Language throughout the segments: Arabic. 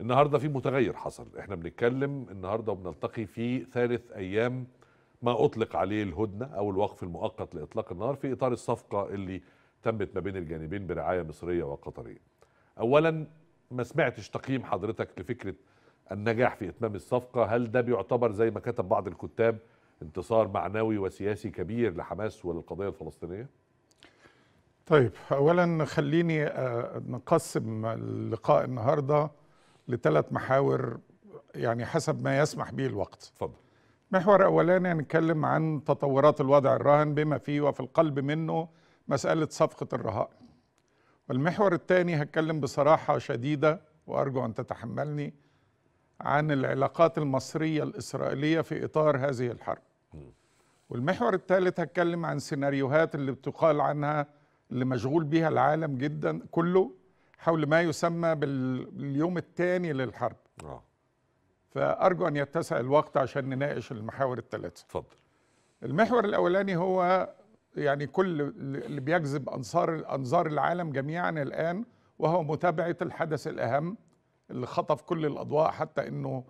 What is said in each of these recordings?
النهارده في متغير حصل احنا بنتكلم النهارده وبنلتقي في ثالث ايام ما اطلق عليه الهدنه او الوقف المؤقت لاطلاق النار في اطار الصفقه اللي تمت ما بين الجانبين برعايه مصريه وقطريه. اولا ما سمعتش تقييم حضرتك لفكره النجاح في اتمام الصفقه، هل ده بيعتبر زي ما كتب بعض الكتاب انتصار معنوي وسياسي كبير لحماس وللقضيه الفلسطينيه؟ طيب اولا خليني آه، نقسم اللقاء النهارده لثلاث محاور يعني حسب ما يسمح به الوقت اتفضل محور اولاني هنتكلم عن تطورات الوضع الراهن بما فيه وفي القلب منه مساله صفقه الرهائن والمحور الثاني هتكلم بصراحه شديده وارجو ان تتحملني عن العلاقات المصريه الاسرائيليه في اطار هذه الحرب والمحور الثالث هتكلم عن سيناريوهات اللي بتقال عنها اللي مشغول بيها العالم جدا كله حول ما يسمى باليوم الثاني للحرب آه. فأرجو أن يتسع الوقت عشان نناقش المحاور الثلاثة اتفضل المحور الأولاني هو يعني كل اللي بيجذب أنصار أنظار العالم جميعا الآن وهو متابعة الحدث الأهم اللي خطف كل الأضواء حتى أنه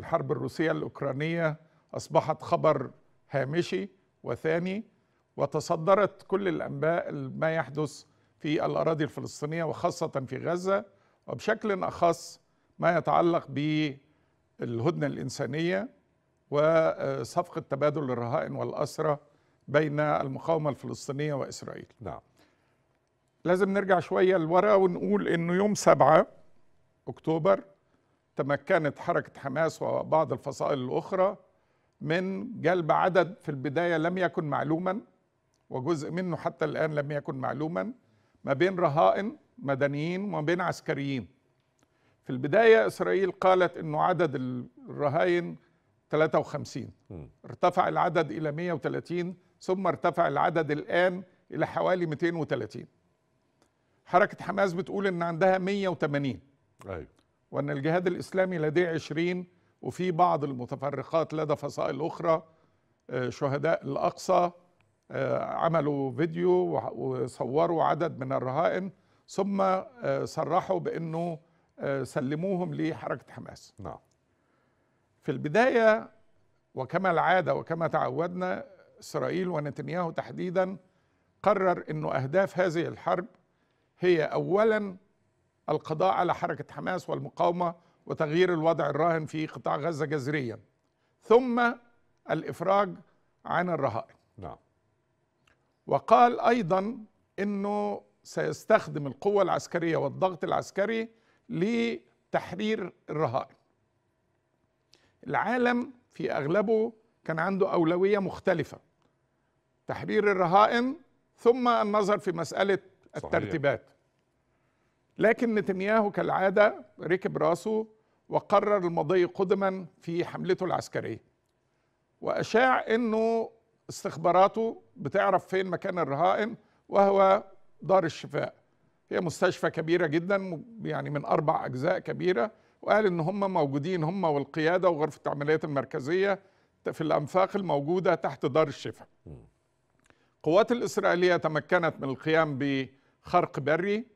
الحرب الروسية الأوكرانية أصبحت خبر هامشي وثاني وتصدرت كل الأنباء ما يحدث في الأراضي الفلسطينية وخاصة في غزة وبشكل أخص ما يتعلق بالهدنة الإنسانية وصفقة تبادل الرهائن والأسرى بين المقاومة الفلسطينية وإسرائيل نعم لازم نرجع شوية لورا ونقول أنه يوم 7 أكتوبر تمكنت حركة حماس وبعض الفصائل الأخرى من جلب عدد في البداية لم يكن معلوما وجزء منه حتى الآن لم يكن معلوما ما بين رهائن مدنيين وما بين عسكريين في البداية إسرائيل قالت أنه عدد الرهائن 53 ارتفع العدد إلى 130 ثم ارتفع العدد الآن إلى حوالي 230 حركة حماس بتقول أن عندها 180 أيوة. وأن الجهاد الإسلامي لديه 20 وفي بعض المتفرقات لدى فصائل أخرى آه، شهداء الأقصى آه، عملوا فيديو وصوروا عدد من الرهائن ثم آه، صرحوا بأنه آه، سلموهم لحركة حماس نعم في البداية وكما العادة وكما تعودنا إسرائيل ونتنياهو تحديدا قرر أنه أهداف هذه الحرب هي أولا القضاء على حركة حماس والمقاومة وتغيير الوضع الراهن في قطاع غزة جذريا ثم الإفراج عن الرهائن نعم وقال أيضا أنه سيستخدم القوة العسكرية والضغط العسكري لتحرير الرهائن العالم في أغلبه كان عنده أولوية مختلفة تحرير الرهائن ثم النظر في مسألة الترتيبات لكن نتنياهو كالعادة ركب راسه وقرر المضي قدما في حملته العسكرية وأشاع أنه استخباراته بتعرف فين مكان الرهائن وهو دار الشفاء هي مستشفى كبيرة جدا يعني من أربع أجزاء كبيرة وقال إن هم موجودين هم والقيادة وغرفة العمليات المركزية في الأنفاق الموجودة تحت دار الشفاء القوات الإسرائيلية تمكنت من القيام بخرق بري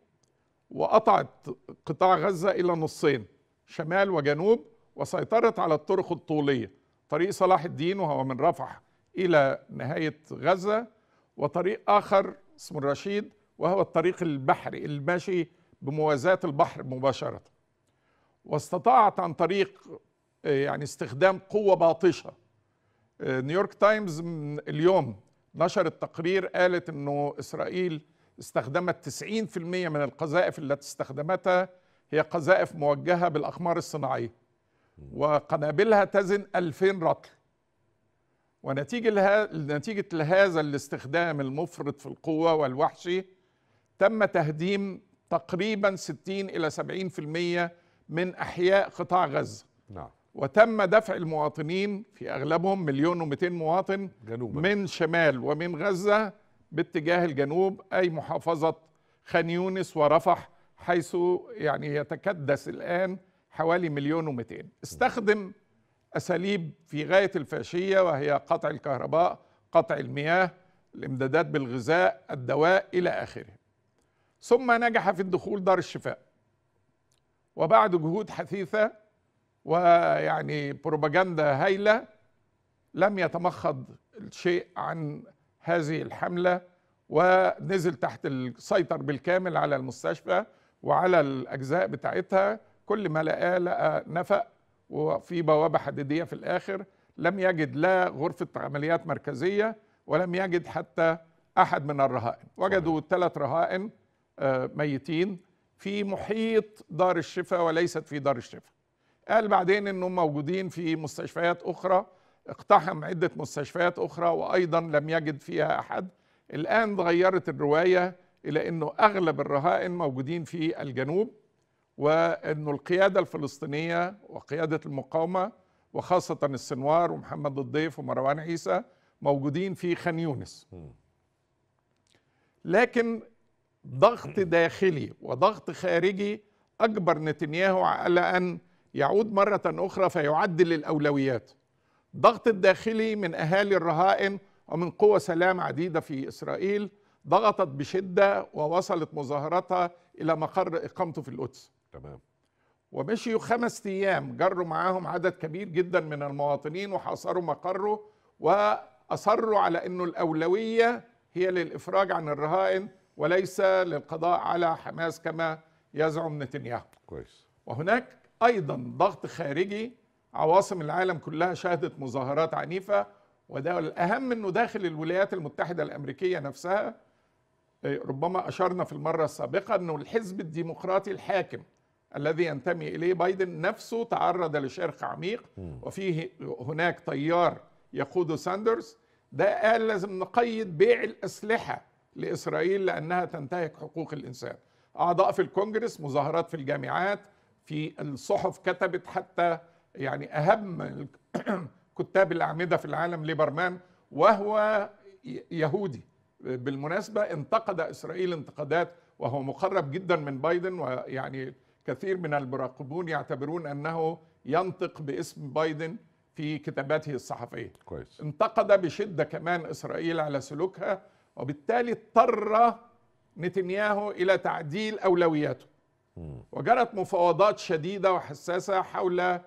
وقطعت قطاع غزة إلى نصين شمال وجنوب وسيطرت على الطرق الطولية طريق صلاح الدين وهو من رفح إلى نهاية غزة وطريق آخر اسمه الرشيد وهو الطريق البحري الماشي بموازاة البحر مباشرة واستطاعت عن طريق آه، يعني استخدام قوة باطشة آه، نيويورك تايمز من اليوم نشرت تقرير قالت أنه إسرائيل استخدمت 90% من القذائف التي استخدمتها هي قذائف موجهة بالأقمار الصناعية وقنابلها تزن 2000 رطل ونتيجة لها... نتيجة لهذا الاستخدام المفرط في القوة والوحشي تم تهديم تقريبا 60 إلى 70% من أحياء قطاع غزة نعم. وتم دفع المواطنين في أغلبهم مليون و200 مواطن جنوبا. من شمال ومن غزة باتجاه الجنوب أي محافظة خان يونس ورفح حيث يعني يتكدس الآن حوالي مليون و200 استخدم أساليب في غاية الفاشية وهي قطع الكهرباء قطع المياه الإمدادات بالغذاء الدواء إلى آخره ثم نجح في الدخول دار الشفاء وبعد جهود حثيثة ويعني بروباجندا هايلة لم يتمخض الشيء عن هذه الحملة ونزل تحت السيطر بالكامل على المستشفى وعلى الأجزاء بتاعتها كل ما لقاه لقى نفق وفي بوابة حديدية في الآخر لم يجد لا غرفة عمليات مركزية ولم يجد حتى أحد من الرهائن وجدوا ثلاث رهائن آه، ميتين في محيط دار الشفاء وليست في دار الشفاء قال بعدين انهم موجودين في مستشفيات اخرى اقتحم عده مستشفيات اخرى وايضا لم يجد فيها احد الان تغيرت الروايه الى انه اغلب الرهائن موجودين في الجنوب وأن القيادة الفلسطينية وقيادة المقاومة وخاصة السنوار ومحمد الضيف ومروان عيسى موجودين في خان يونس لكن ضغط داخلي وضغط خارجي أجبر نتنياهو على أن يعود مرة أخرى فيعدل الأولويات ضغط الداخلي من أهالي الرهائن ومن قوى سلام عديدة في إسرائيل ضغطت بشدة ووصلت مظاهراتها إلى مقر إقامته في القدس تمام ومشيوا خمس ايام جروا معاهم عدد كبير جدا من المواطنين وحاصروا مقره واصروا على انه الاولويه هي للافراج عن الرهائن وليس للقضاء على حماس كما يزعم نتنياهو كويس وهناك ايضا ضغط خارجي عواصم العالم كلها شهدت مظاهرات عنيفه وده الاهم انه داخل الولايات المتحده الامريكيه نفسها ربما اشرنا في المره السابقه انه الحزب الديمقراطي الحاكم الذي ينتمي إليه بايدن نفسه تعرض لشرخ عميق وفيه هناك طيار يقوده ساندرز ده قال لازم نقيد بيع الأسلحة لإسرائيل لأنها تنتهك حقوق الإنسان أعضاء في الكونجرس مظاهرات في الجامعات في الصحف كتبت حتى يعني أهم كتاب الأعمدة في العالم ليبرمان وهو يهودي بالمناسبة انتقد إسرائيل انتقادات وهو مقرب جدا من بايدن ويعني كثير من المراقبون يعتبرون انه ينطق باسم بايدن في كتاباته الصحفيه. كويس. انتقد بشده كمان اسرائيل على سلوكها وبالتالي اضطر نتنياهو الى تعديل اولوياته. وجرت مفاوضات شديده وحساسه حول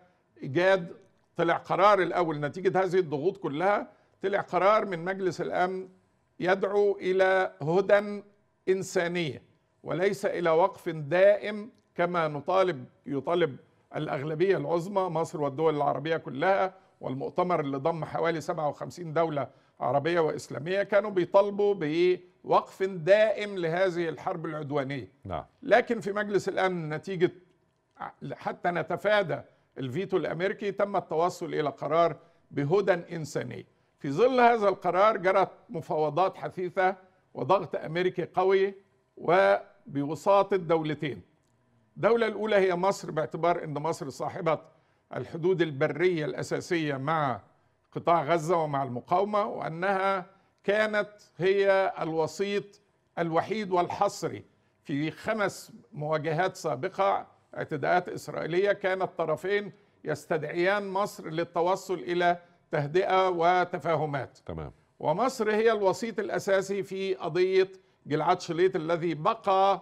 ايجاد طلع قرار الاول نتيجه هذه الضغوط كلها طلع قرار من مجلس الامن يدعو الى هدى انسانيه وليس الى وقف دائم كما نطالب يطالب الأغلبية العظمى مصر والدول العربية كلها والمؤتمر اللي ضم حوالي 57 دولة عربية وإسلامية كانوا بيطالبوا بوقف دائم لهذه الحرب العدوانية نعم. لكن في مجلس الأمن نتيجة حتى نتفادى الفيتو الأمريكي تم التوصل إلى قرار بهدى إنساني في ظل هذا القرار جرت مفاوضات حثيثة وضغط أمريكي قوي وبوساطة دولتين الدولة الأولى هي مصر باعتبار أن مصر صاحبة الحدود البرية الأساسية مع قطاع غزة ومع المقاومة وأنها كانت هي الوسيط الوحيد والحصري في خمس مواجهات سابقة اعتداءات إسرائيلية كان الطرفين يستدعيان مصر للتوصل إلى تهدئة وتفاهمات تمام. ومصر هي الوسيط الأساسي في قضية جلعاد شليط الذي بقى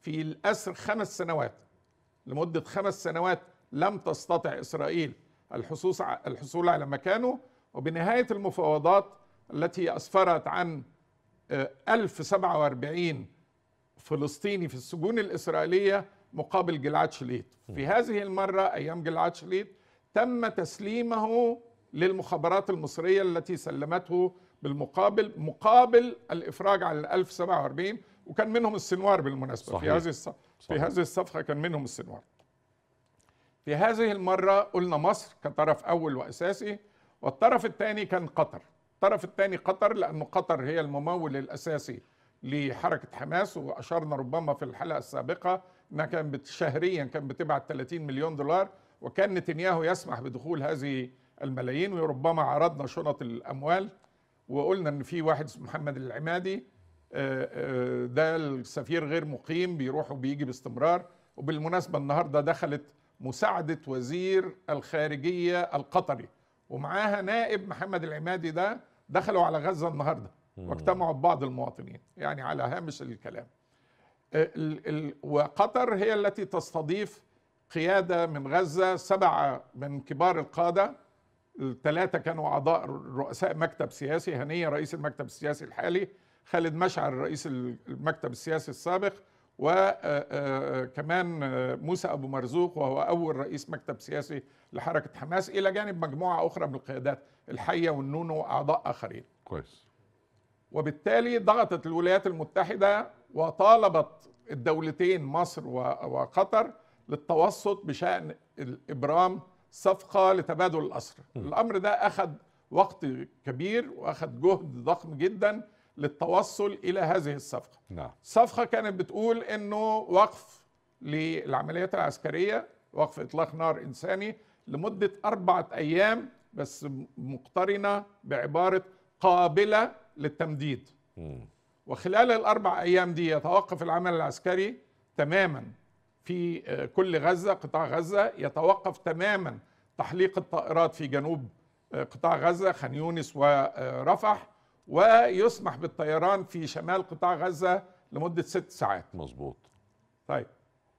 في الأسر خمس سنوات لمدة خمس سنوات لم تستطع إسرائيل الحصول على مكانه وبنهاية المفاوضات التي أسفرت عن 1047 آه، فلسطيني في السجون الإسرائيلية مقابل جلعاد شليت في هذه المرة أيام جلعاد شليت تم تسليمه للمخابرات المصرية التي سلمته بالمقابل مقابل الإفراج عن 1047 وكان منهم السنوار بالمناسبه صحيح. في هذه صحيح. في هذه الصفقه كان منهم السنوار في هذه المره قلنا مصر كطرف اول واساسي والطرف الثاني كان قطر الطرف الثاني قطر لانه قطر هي الممول الاساسي لحركه حماس واشرنا ربما في الحلقه السابقه انها كان شهريا كان بتبعت 30 مليون دولار وكان نتنياهو يسمح بدخول هذه الملايين وربما عرضنا شنط الاموال وقلنا ان في واحد اسمه محمد العمادي آه، آه، ده السفير غير مقيم بيروح وبيجي باستمرار وبالمناسبة النهاردة دخلت مساعدة وزير الخارجية القطري ومعاها نائب محمد العمادي ده دخلوا على غزة النهاردة واجتمعوا ببعض المواطنين يعني على هامش الكلام آه، وقطر هي التي تستضيف قيادة من غزة سبعة من كبار القادة الثلاثة كانوا أعضاء رؤساء مكتب سياسي هنية رئيس المكتب السياسي الحالي خالد مشعل رئيس المكتب السياسي السابق وكمان آه، آه، آه، موسى أبو مرزوق وهو أول رئيس مكتب سياسي لحركة حماس إلى جانب مجموعة أخرى من القيادات الحية والنونو وأعضاء آخرين كويس وبالتالي ضغطت الولايات المتحدة وطالبت الدولتين مصر وقطر للتوسط بشأن إبرام صفقة لتبادل الأسرى الأمر ده أخذ وقت كبير وأخذ جهد ضخم جداً للتوصل الى هذه الصفقه. نعم. الصفقه كانت بتقول انه وقف للعمليات العسكريه، وقف اطلاق نار انساني لمده اربعه ايام بس مقترنه بعباره قابله للتمديد. م. وخلال الاربع ايام دي يتوقف العمل العسكري تماما في آه، كل غزه قطاع غزه، يتوقف تماما تحليق الطائرات في جنوب آه، قطاع غزه خان يونس ورفح. آه، ويسمح بالطيران في شمال قطاع غزة لمدة ست ساعات مظبوط طيب